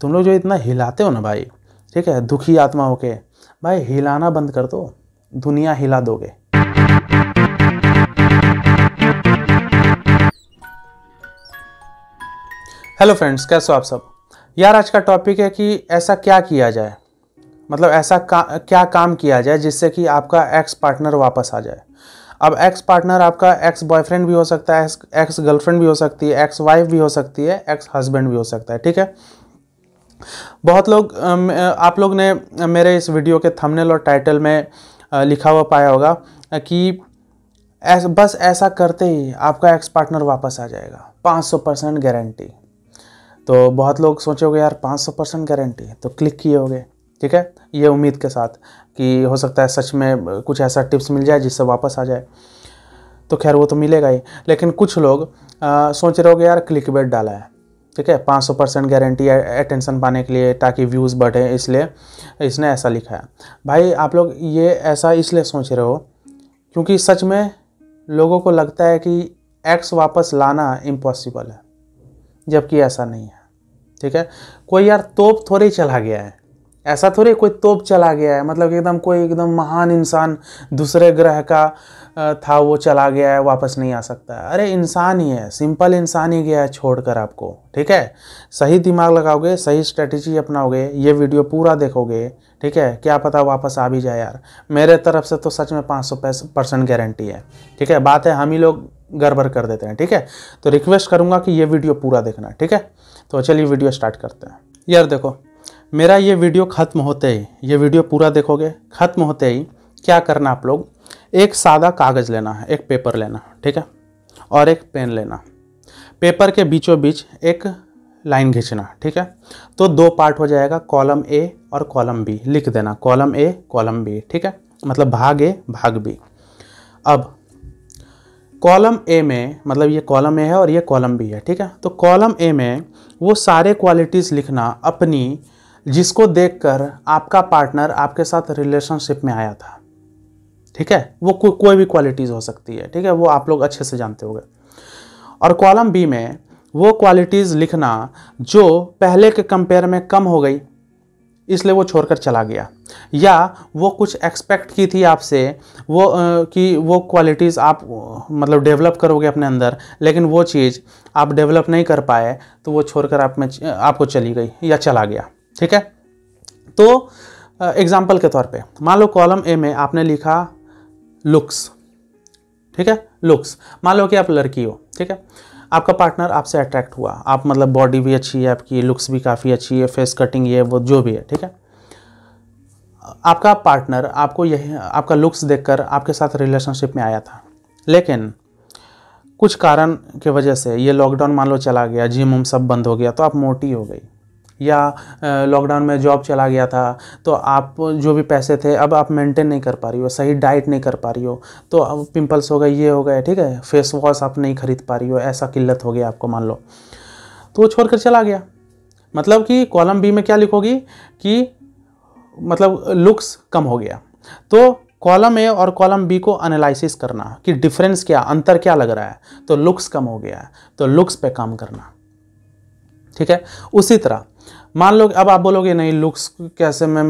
तुम लोग जो इतना हिलाते हो ना भाई ठीक है दुखी आत्मा होके भाई हिलाना बंद कर दो दुनिया हिला दोगे हेलो फ्रेंड्स कैसे हो आप सब यार आज का टॉपिक है कि ऐसा क्या किया जाए मतलब ऐसा का, क्या काम किया जाए जिससे कि आपका एक्स पार्टनर वापस आ जाए अब एक्स पार्टनर आपका एक्स बॉयफ्रेंड भी हो सकता है एक्स गर्लफ्रेंड भी हो सकती है एक्स वाइफ भी हो सकती है एक्स हस्बैंड भी हो सकता है ठीक है बहुत लोग आप लोग ने मेरे इस वीडियो के थंबनेल और टाइटल में लिखा हुआ पाया होगा कि ऐस, बस ऐसा करते ही आपका एक्स पार्टनर वापस आ जाएगा 500 परसेंट गारंटी तो बहुत लोग सोचोगे यार 500 परसेंट गारंटी तो क्लिक किए होगे ठीक है ये उम्मीद के साथ कि हो सकता है सच में कुछ ऐसा टिप्स मिल जाए जिससे वापस आ जाए तो खैर वो तो मिलेगा ही लेकिन कुछ लोग आ, सोच रहे हो यार क्लिक बेट डाला है ठीक है 500 परसेंट गारंटी अटेंशन पाने के लिए ताकि व्यूज़ बढ़े इसलिए इसने ऐसा लिखा है भाई आप लोग ये ऐसा इसलिए सोच रहे हो क्योंकि सच में लोगों को लगता है कि एक्स वापस लाना इम्पॉसिबल है जबकि ऐसा नहीं है ठीक है कोई यार तोप थोड़ी चला गया है ऐसा थोड़ी कोई तोप चला गया है मतलब एकदम कोई एकदम महान इंसान दूसरे ग्रह का था वो चला गया है वापस नहीं आ सकता है अरे इंसान ही है सिंपल इंसान ही गया है छोड़ कर आपको ठीक है सही दिमाग लगाओगे सही स्ट्रेटजी अपनाओगे ये वीडियो पूरा देखोगे ठीक है क्या पता वापस आ भी जाए यार मेरे तरफ से तो सच में पाँच सौ परसेंट गारंटी है ठीक है बात है हम ही लोग गड़बड़ कर देते हैं ठीक है तो रिक्वेस्ट करूँगा कि ये वीडियो पूरा देखना ठीक है तो चलिए वीडियो स्टार्ट करते हैं यार देखो मेरा ये वीडियो ख़त्म होते ही ये वीडियो पूरा देखोगे ख़त्म होते ही क्या करना आप लोग एक सादा कागज़ लेना है एक पेपर लेना ठीक है और एक पेन लेना पेपर के बीचों बीच एक लाइन खींचना ठीक है तो दो पार्ट हो जाएगा कॉलम ए और कॉलम बी लिख देना कॉलम ए कॉलम बी ठीक है मतलब भाग ए भाग बी अब कॉलम ए में मतलब ये कॉलम ए है और ये कॉलम बी है ठीक है तो कॉलम ए में वो सारे क्वालिटीज़ लिखना अपनी जिसको देखकर आपका पार्टनर आपके साथ रिलेशनशिप में आया था ठीक है वो को, कोई भी क्वालिटीज़ हो सकती है ठीक है वो आप लोग अच्छे से जानते होंगे और कॉलम बी में वो क्वालिटीज़ लिखना जो पहले के कंपेयर में कम हो गई इसलिए वो छोड़कर चला गया या वो कुछ एक्सपेक्ट की थी आपसे वो आ, कि वो क्वालिटीज़ आप मतलब डेवलप करोगे अपने अंदर लेकिन वो चीज़ आप डेवलप नहीं कर पाए तो वो छोड़कर आप में आपको चली गई या चला गया ठीक है तो एग्जाम्पल के तौर पे मान लो कॉलम ए में आपने लिखा लुक्स ठीक है लुक्स मान लो कि आप लड़की हो ठीक है आपका पार्टनर आपसे अट्रैक्ट हुआ आप मतलब बॉडी भी अच्छी है आपकी लुक्स भी काफ़ी अच्छी है फेस कटिंग ये वो जो भी है ठीक है आपका पार्टनर आपको यही आपका लुक्स देखकर आपके साथ रिलेशनशिप में आया था लेकिन कुछ कारण के वजह से ये लॉकडाउन मान लो चला गया जिम उम सब बंद हो गया तो आप मोटी हो गई या लॉकडाउन में जॉब चला गया था तो आप जो भी पैसे थे अब आप मेंटेन नहीं कर पा रही हो सही डाइट नहीं कर पा रही हो तो अब पिंपल्स हो गए ये हो गए ठीक है फेस वॉश आप नहीं खरीद पा रही हो ऐसा किल्लत हो गया आपको मान लो तो वो छोड़ कर चला गया मतलब कि कॉलम बी में क्या लिखोगी कि मतलब लुक्स कम हो गया तो कॉलम ए और कॉलम बी को एनालिसिस करना कि डिफरेंस क्या अंतर क्या लग रहा है तो लुक्स कम हो गया है तो लुक्स पे काम करना ठीक है उसी तरह मान लो अब आप बोलोगे नहीं लुक्स कैसे मैं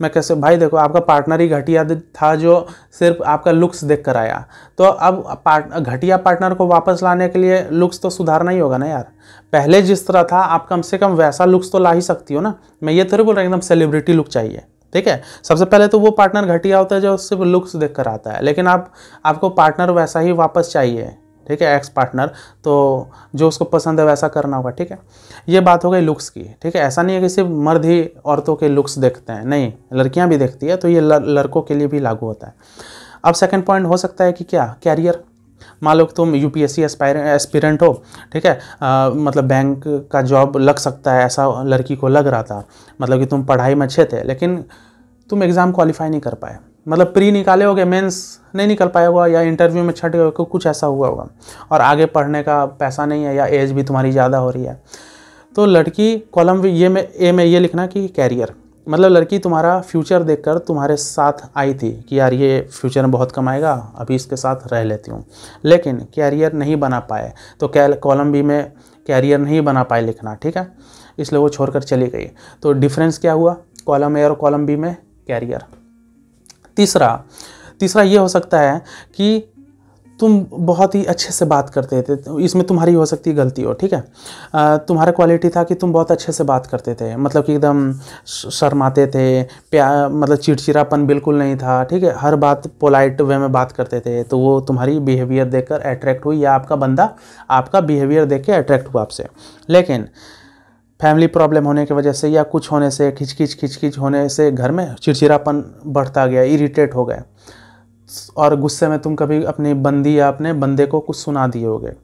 मैं कैसे भाई देखो आपका पार्टनर ही घटिया था जो सिर्फ आपका लुक्स देख कर आया तो अब पार्ट घटिया पार्टनर को वापस लाने के लिए लुक्स तो सुधारना ही होगा ना यार पहले जिस तरह था आप कम से कम वैसा लुक्स तो ला ही सकती हो ना मैं ये थोड़ी बोल रहा हूँ एकदम सेलिब्रिटी लुक चाहिए ठीक है सबसे पहले तो वो पार्टनर घटिया होता है जो सिर्फ लुक्स देख कर आता है लेकिन आप आपको पार्टनर वैसा ही वापस चाहिए ठीक है एक्स पार्टनर तो जो उसको पसंद है वैसा करना होगा ठीक है ये बात हो गई लुक्स की ठीक है ऐसा नहीं है कि सिर्फ मर्द ही औरतों के लुक्स देखते हैं नहीं लड़कियां भी देखती है तो ये लड़कों के लिए भी लागू होता है अब सेकंड पॉइंट हो सकता है कि क्या कैरियर मान लो तुम U P S C aspirant हो ठीक है आ, मतलब बैंक का जॉब लग सकता है ऐसा लड़की को लग रहा था मतलब कि तुम पढ़ाई में अच्छे थे लेकिन तुम एग्ज़ाम क्वालिफाई नहीं कर पाए मतलब प्री निकाले होगे मेंस नहीं निकल पाए होगा या इंटरव्यू में छट गए कुछ ऐसा हुआ होगा और आगे पढ़ने का पैसा नहीं है या एज भी तुम्हारी ज़्यादा हो रही है तो लड़की कॉलम ये में ए में ये लिखना कि कैरियर मतलब लड़की तुम्हारा फ्यूचर देखकर तुम्हारे साथ आई थी कि यार ये फ्यूचर में बहुत कमाएगा अभी इसके साथ रह लेती हूँ लेकिन कैरियर नहीं बना पाए तो क्या कॉलम बी में कैरियर नहीं बना पाए लिखना ठीक है इसलिए वो छोड़कर चली गई तो डिफरेंस क्या हुआ कॉलम ए और कॉलम बी में कैरियर तीसरा तीसरा ये हो सकता है कि तुम बहुत ही अच्छे से बात करते थे इसमें तुम्हारी हो सकती है गलती हो ठीक है तुम्हारा क्वालिटी था कि तुम बहुत अच्छे से बात करते थे मतलब कि एकदम शर्माते थे प्यार मतलब चिड़चिड़ापन बिल्कुल नहीं था ठीक है हर बात पोलाइट वे में बात करते थे तो वो तुम्हारी बिहेवियर देखकर अट्रैक्ट हुई या आपका बंदा आपका बिहेवियर देख के अट्रैक्ट हुआ आपसे लेकिन फैमिली प्रॉब्लम होने की वजह से या कुछ होने से खिचखिच खिचखिच होने से घर में चिड़चिड़ापन बढ़ता गया इरिटेट हो गए और गुस्से में तुम कभी अपनी बंदी या अपने बंदे को कुछ सुना दिए हो गए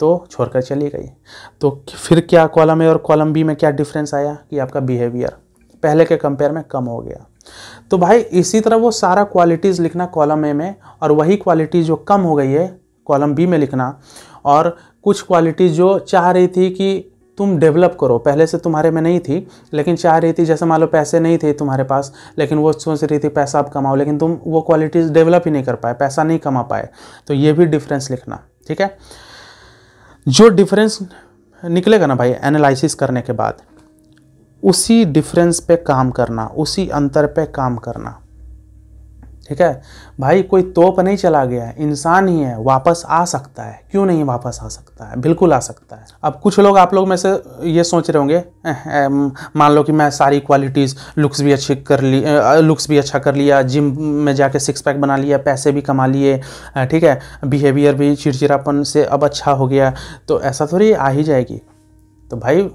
तो छोड़कर चली गई तो फिर क्या कॉलम ए और कॉलम बी में क्या डिफरेंस आया कि आपका बिहेवियर पहले के कंपेयर में कम हो गया तो भाई इसी तरह वो सारा क्वालिटीज़ लिखना कॉलम ए में और वही क्वालिटी जो कम हो गई है कॉलम बी में लिखना और कुछ क्वालिटी जो चाह रही थी कि तुम डेवलप करो पहले से तुम्हारे में नहीं थी लेकिन चाह रही थी जैसे मान लो पैसे नहीं थे तुम्हारे पास लेकिन वो सोच रही थी पैसा आप कमाओ लेकिन तुम वो क्वालिटीज़ डेवलप ही नहीं कर पाए पैसा नहीं कमा पाए तो ये भी डिफरेंस लिखना ठीक है जो डिफरेंस निकलेगा ना भाई एनालिसिस करने के बाद उसी डिफरेंस पे काम करना उसी अंतर पे काम करना ठीक है भाई कोई तोप नहीं चला गया है इंसान ही है वापस आ सकता है क्यों नहीं वापस आ सकता है बिल्कुल आ सकता है अब कुछ लोग आप लोग में से ये सोच रहे होंगे मान लो कि मैं सारी क्वालिटीज़ लुक्स भी अच्छी कर ली लुक्स भी अच्छा कर लिया जिम में जाके सिक्स पैक बना लिया पैसे भी कमा लिए ठीक है बिहेवियर भी चिड़चिड़ापन से अब अच्छा हो गया तो ऐसा थोड़ी आ ही जाएगी तो भाई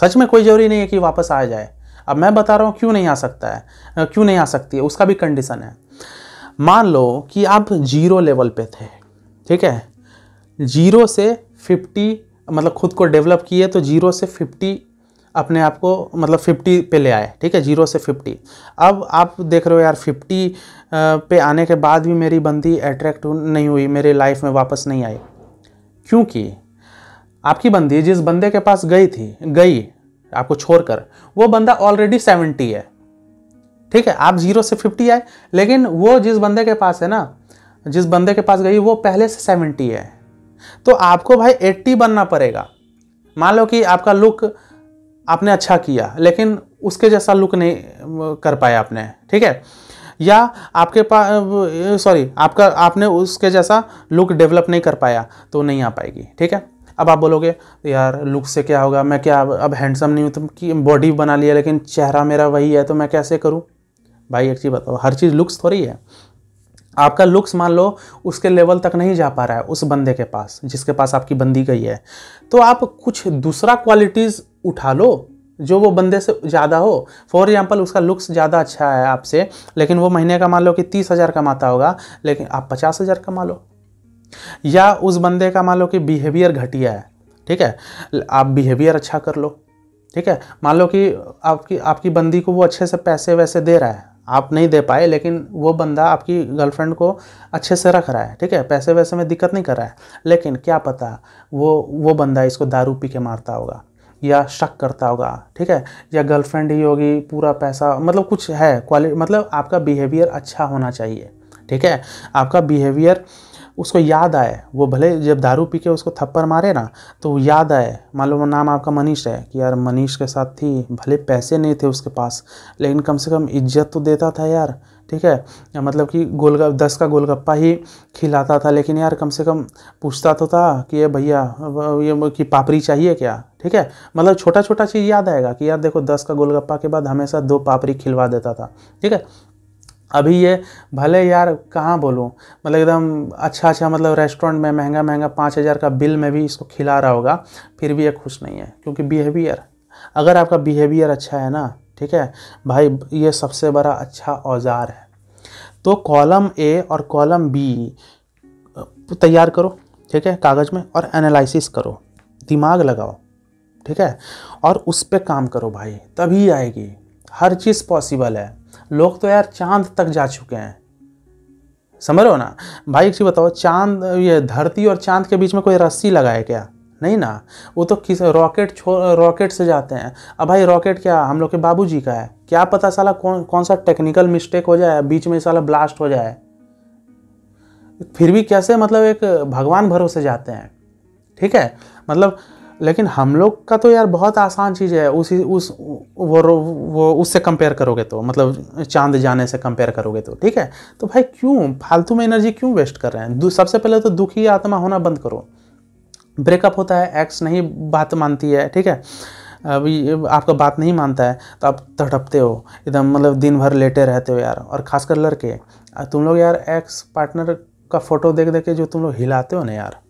सच में कोई ज़रूरी नहीं है कि वापस आ जाए अब मैं बता रहा हूँ क्यों नहीं आ सकता है क्यों नहीं आ सकती है उसका भी कंडीशन है मान लो कि आप जीरो लेवल पे थे ठीक है जीरो से फिफ्टी मतलब खुद को डेवलप किए तो जीरो से फिफ्टी अपने आप को मतलब फिफ्टी पे ले आए ठीक है जीरो से फिफ्टी अब आप देख रहे हो यार फिफ्टी पे आने के बाद भी मेरी बंदी अट्रैक्ट नहीं हुई मेरे लाइफ में वापस नहीं आई क्योंकि आपकी बंदी जिस बंदे के पास गई थी गई आपको छोड़कर वो बंदा ऑलरेडी सेवेंटी है ठीक है आप जीरो से फिफ्टी आए लेकिन वो जिस बंदे के पास है ना जिस बंदे के पास गई वो पहले से सेवेंटी है तो आपको भाई एट्टी बनना पड़ेगा मान लो कि आपका लुक आपने अच्छा किया लेकिन उसके जैसा लुक नहीं कर पाया आपने ठीक है या आपके पास सॉरी आपका आपने उसके जैसा लुक डेवलप नहीं कर पाया तो नहीं आ पाएगी ठीक है अब आप बोलोगे यार लुक से क्या होगा मैं क्या अब हैंडसम नहीं हूँ तो कि बॉडी बना लिया लेकिन चेहरा मेरा वही है तो मैं कैसे करूँ भाई एक चीज़ बताओ हर चीज़ लुक्स थोड़ी है आपका लुक्स मान लो उसके लेवल तक नहीं जा पा रहा है उस बंदे के पास जिसके पास आपकी बंदी गई है तो आप कुछ दूसरा क्वालिटीज़ उठा लो जो वो बंदे से ज़्यादा हो फॉर एग्जाम्पल उसका लुक्स ज़्यादा अच्छा है आपसे लेकिन वो महीने का मान लो कि तीस हज़ार कमाता होगा लेकिन आप पचास हज़ार कमा लो या उस बंदे का मान लो कि बिहेवियर घटिया है ठीक है आप बिहेवियर अच्छा कर लो ठीक है मान लो कि आपकी आपकी बंदी को वो अच्छे से पैसे वैसे दे रहा है आप नहीं दे पाए लेकिन वो बंदा आपकी गर्लफ्रेंड को अच्छे से रख रहा है ठीक है पैसे वैसे में दिक्कत नहीं कर रहा है लेकिन क्या पता वो वो बंदा इसको दारू पी के मारता होगा या शक करता होगा ठीक है या गर्लफ्रेंड ही होगी पूरा पैसा मतलब कुछ है क्वालिटी मतलब आपका बिहेवियर अच्छा होना चाहिए ठीक है आपका बिहेवियर उसको याद आए वो भले जब दारू पी के उसको थप्पड़ मारे ना तो याद आए मान लो नाम आपका मनीष है कि यार मनीष के साथ थी भले पैसे नहीं थे उसके पास लेकिन कम से कम इज्जत तो देता था यार ठीक है या मतलब कि गोलगप दस का गोलगप्पा ही खिलाता था लेकिन यार कम से कम पूछता तो था कि ये भैया ये कि पापड़ी चाहिए क्या ठीक है मतलब छोटा छोटा चीज़ याद आएगा कि यार देखो दस का गोलगप्पा के बाद हमेशा दो पापड़ी खिलवा देता था ठीक है अभी ये भले यार कहाँ बोलूँ मतलब एकदम अच्छा अच्छा मतलब रेस्टोरेंट में महंगा महंगा पाँच हज़ार का बिल में भी इसको खिला रहा होगा फिर भी ये खुश नहीं है क्योंकि बिहेवियर अगर आपका बिहेवियर अच्छा है ना ठीक है भाई ये सबसे बड़ा अच्छा औजार है तो कॉलम ए और कॉलम बी तैयार करो ठीक है कागज़ में और एनालिसिस करो दिमाग लगाओ ठीक है और उस पर काम करो भाई तभी आएगी हर चीज़ पॉसिबल है लोग तो यार चांद तक जा चुके हैं समझ रहे हो ना भाई एक चीज़ बताओ चांद ये धरती और चांद के बीच में कोई रस्सी लगाए क्या नहीं ना वो तो किस रॉकेट छो रॉकेट से जाते हैं अब भाई रॉकेट क्या हम लोग के जी का है क्या पता साला कौन कौन सा टेक्निकल मिस्टेक हो जाए बीच में साला ब्लास्ट हो जाए फिर भी कैसे मतलब एक भगवान भरोसे जाते हैं ठीक है मतलब लेकिन हम लोग का तो यार बहुत आसान चीज़ है उसी उस वो वो उससे कंपेयर करोगे तो मतलब चांद जाने से कंपेयर करोगे तो ठीक है तो भाई क्यों फालतू में एनर्जी क्यों वेस्ट कर रहे हैं सबसे पहले तो दुखी आत्मा होना बंद करो ब्रेकअप होता है एक्स नहीं बात मानती है ठीक है अभी आपका बात नहीं मानता है तो आप तड़पते हो एकदम मतलब दिन भर लेटे रहते हो यार और खासकर लड़के तुम लोग यार एक्स पार्टनर का फ़ोटो देख देख के जो तुम लोग हिलाते हो ना यार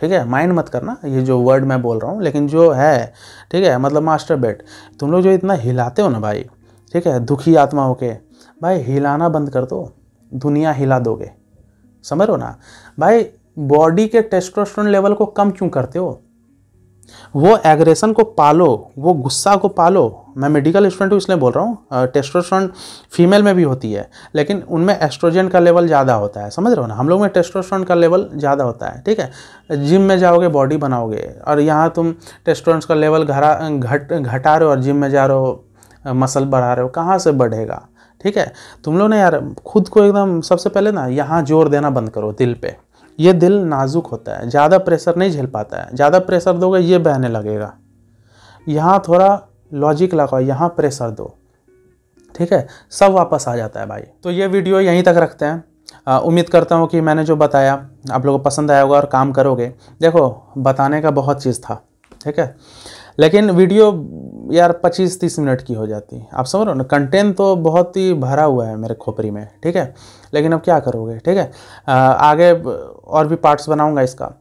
ठीक है माइंड मत करना ये जो वर्ड मैं बोल रहा हूँ लेकिन जो है ठीक है मतलब मास्टर बेट तुम लोग जो इतना हिलाते हो ना भाई ठीक है दुखी आत्मा होके भाई हिलाना बंद कर दो दुनिया हिला दोगे समझ हो ना भाई बॉडी के टेस्टोस्टेरोन लेवल को कम क्यों करते हो वो एग्रेशन को पालो वो गुस्सा को पालो मैं मेडिकल स्टूडेंट हूँ इसलिए बोल रहा हूँ टेस्टोस्टेरोन फीमेल में भी होती है लेकिन उनमें एस्ट्रोजन का लेवल ज़्यादा होता है समझ रहे हो ना हम लोग में टेस्टोस्टेरोन का लेवल ज़्यादा होता है ठीक है जिम में जाओगे बॉडी बनाओगे और यहाँ तुम टेस्टोस्टेरोन का लेवल घरा घट घटा रहे हो और जिम में जा रहे हो मसल बढ़ा रहे हो कहाँ से बढ़ेगा ठीक है तुम लोग ना यार खुद को एकदम सबसे पहले ना यहाँ जोर देना बंद करो दिल पर ये दिल नाजुक होता है ज़्यादा प्रेशर नहीं झेल पाता है ज़्यादा प्रेशर दोगे ये बहने लगेगा यहाँ थोड़ा लॉजिक लगाओ यहाँ प्रेशर दो ठीक है सब वापस आ जाता है भाई तो ये वीडियो यहीं तक रखते हैं उम्मीद करता हूँ कि मैंने जो बताया आप लोगों को पसंद आया होगा और काम करोगे देखो बताने का बहुत चीज़ था ठीक है लेकिन वीडियो यार 25-30 मिनट की हो जाती है आप समझ रहे हो ना कंटेंट तो बहुत ही भरा हुआ है मेरे खोपरी में ठीक है लेकिन अब क्या करोगे ठीक है आगे और भी पार्ट्स बनाऊंगा इसका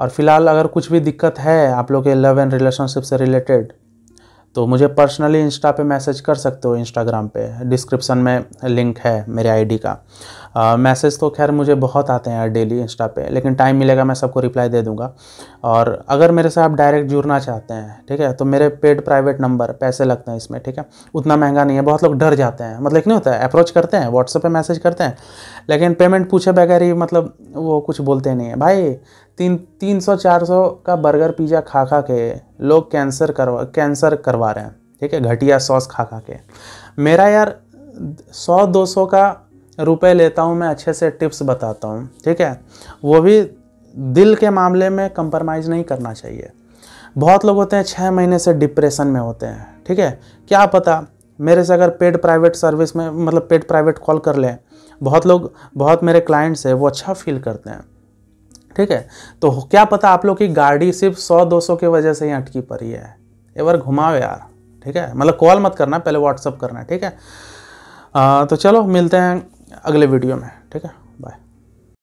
और फिलहाल अगर कुछ भी दिक्कत है आप लोग के लव एंड रिलेशनशिप से रिलेटेड तो मुझे पर्सनली इंस्टा पे मैसेज कर सकते हो इंस्टाग्राम पे डिस्क्रिप्शन में लिंक है मेरे आईडी का मैसेज तो खैर मुझे बहुत आते हैं यार डेली इंस्टा पे लेकिन टाइम मिलेगा मैं सबको रिप्लाई दे दूंगा और अगर मेरे से आप डायरेक्ट जुड़ना चाहते हैं ठीक है तो मेरे पेड प्राइवेट नंबर पैसे लगते हैं इसमें ठीक है उतना महंगा नहीं है बहुत लोग डर जाते हैं मतलब नहीं होता है अप्रोच करते हैं व्हाट्सएप पर मैसेज करते हैं लेकिन पेमेंट पूछे बगैर ही मतलब वो कुछ बोलते नहीं है भाई तीन तीन सौ चार सौ का बर्गर पिज़्ज़ा खा खा के लोग कैंसर करवा कैंसर करवा रहे हैं ठीक है घटिया सॉस खा खा के मेरा यार सौ दो सौ का रुपए लेता हूँ मैं अच्छे से टिप्स बताता हूँ ठीक है वो भी दिल के मामले में कंप्रोमाइज़ नहीं करना चाहिए बहुत लोग होते हैं छः महीने से डिप्रेशन में होते हैं ठीक है क्या पता मेरे से अगर पेड प्राइवेट सर्विस में मतलब पेड प्राइवेट कॉल कर लें बहुत लोग बहुत मेरे क्लाइंट्स हैं वो अच्छा फील करते हैं ठीक है तो क्या पता आप लोग की गाड़ी सिर्फ सौ दो सौ की वजह से ही अटकी पड़ी है एक बार घुमाओ यार ठीक है मतलब कॉल मत करना पहले व्हाट्सअप करना ठीक है आ, तो चलो मिलते हैं अगले वीडियो में ठीक है